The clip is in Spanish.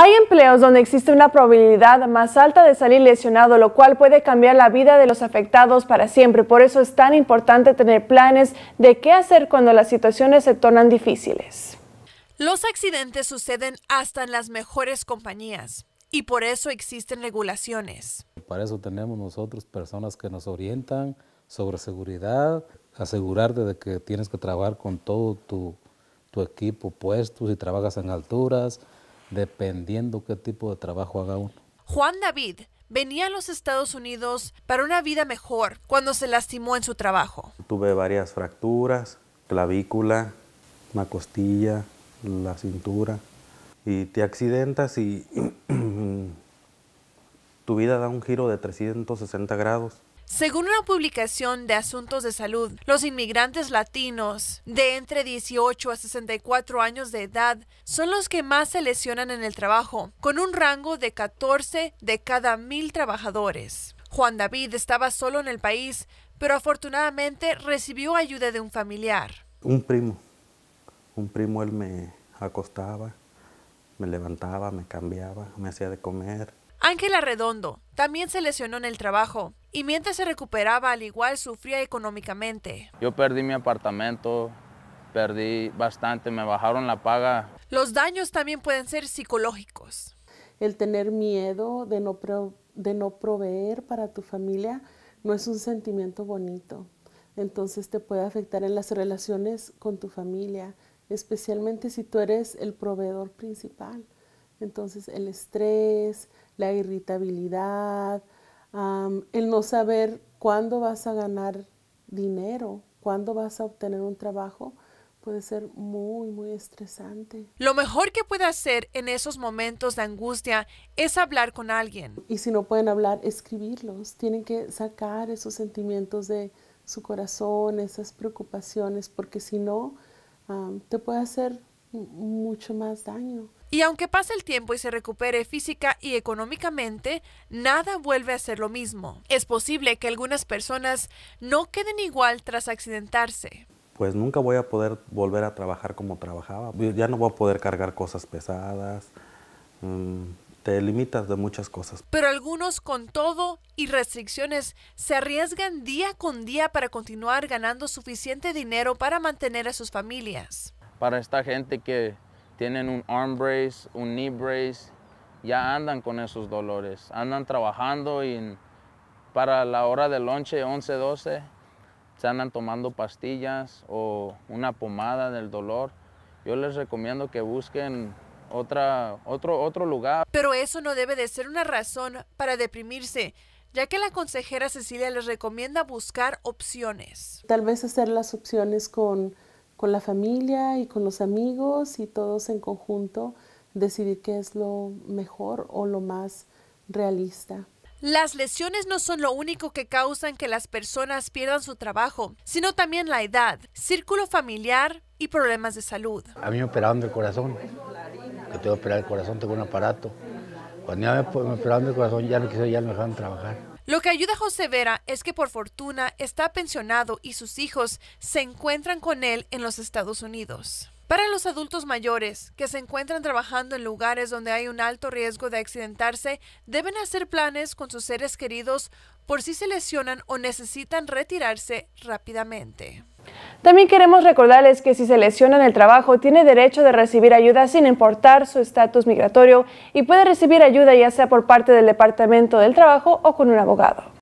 Hay empleos donde existe una probabilidad más alta de salir lesionado, lo cual puede cambiar la vida de los afectados para siempre. Por eso es tan importante tener planes de qué hacer cuando las situaciones se tornan difíciles. Los accidentes suceden hasta en las mejores compañías y por eso existen regulaciones. Para eso tenemos nosotros personas que nos orientan sobre seguridad, asegurarte de que tienes que trabajar con todo tu, tu equipo puesto, si trabajas en alturas, dependiendo qué tipo de trabajo haga uno. Juan David venía a los Estados Unidos para una vida mejor cuando se lastimó en su trabajo. Tuve varias fracturas, clavícula, una costilla, la cintura. Y te accidentas y tu vida da un giro de 360 grados. Según una publicación de Asuntos de Salud, los inmigrantes latinos de entre 18 a 64 años de edad son los que más se lesionan en el trabajo, con un rango de 14 de cada mil trabajadores. Juan David estaba solo en el país, pero afortunadamente recibió ayuda de un familiar. Un primo, un primo, él me acostaba, me levantaba, me cambiaba, me hacía de comer, Ángela Redondo también se lesionó en el trabajo y mientras se recuperaba al igual sufría económicamente. Yo perdí mi apartamento, perdí bastante, me bajaron la paga. Los daños también pueden ser psicológicos. El tener miedo de no, de no proveer para tu familia no es un sentimiento bonito. Entonces te puede afectar en las relaciones con tu familia, especialmente si tú eres el proveedor principal. Entonces el estrés, la irritabilidad, el no saber cuándo vas a ganar dinero, cuándo vas a obtener un trabajo, puede ser muy, muy estresante. Lo mejor que puede hacer en esos momentos de angustia es hablar con alguien. Y si no pueden hablar, escribirlos. Tienen que sacar esos sentimientos de su corazón, esas preocupaciones, porque si no, te puede hacer mucho más daño. Y aunque pase el tiempo y se recupere física y económicamente, nada vuelve a ser lo mismo. Es posible que algunas personas no queden igual tras accidentarse. Pues nunca voy a poder volver a trabajar como trabajaba. Ya no voy a poder cargar cosas pesadas. Mm, te limitas de muchas cosas. Pero algunos con todo y restricciones se arriesgan día con día para continuar ganando suficiente dinero para mantener a sus familias. Para esta gente que tienen un arm brace, un knee brace, ya andan con esos dolores, andan trabajando y para la hora del lonche, 11, 12, se andan tomando pastillas o una pomada del dolor. Yo les recomiendo que busquen otra, otro, otro lugar. Pero eso no debe de ser una razón para deprimirse ya que la consejera Cecilia les recomienda buscar opciones. Tal vez hacer las opciones con con la familia y con los amigos y todos en conjunto decidir qué es lo mejor o lo más realista. Las lesiones no son lo único que causan que las personas pierdan su trabajo, sino también la edad, círculo familiar y problemas de salud. A mí me operaron del corazón, que tengo que operar el corazón, tengo un aparato. Cuando ya me, me operaron del corazón ya no quise, ya no me dejaron trabajar. Lo que ayuda a José Vera es que por fortuna está pensionado y sus hijos se encuentran con él en los Estados Unidos. Para los adultos mayores que se encuentran trabajando en lugares donde hay un alto riesgo de accidentarse, deben hacer planes con sus seres queridos por si se lesionan o necesitan retirarse rápidamente. También queremos recordarles que si se lesiona en el trabajo, tiene derecho de recibir ayuda sin importar su estatus migratorio y puede recibir ayuda ya sea por parte del Departamento del Trabajo o con un abogado.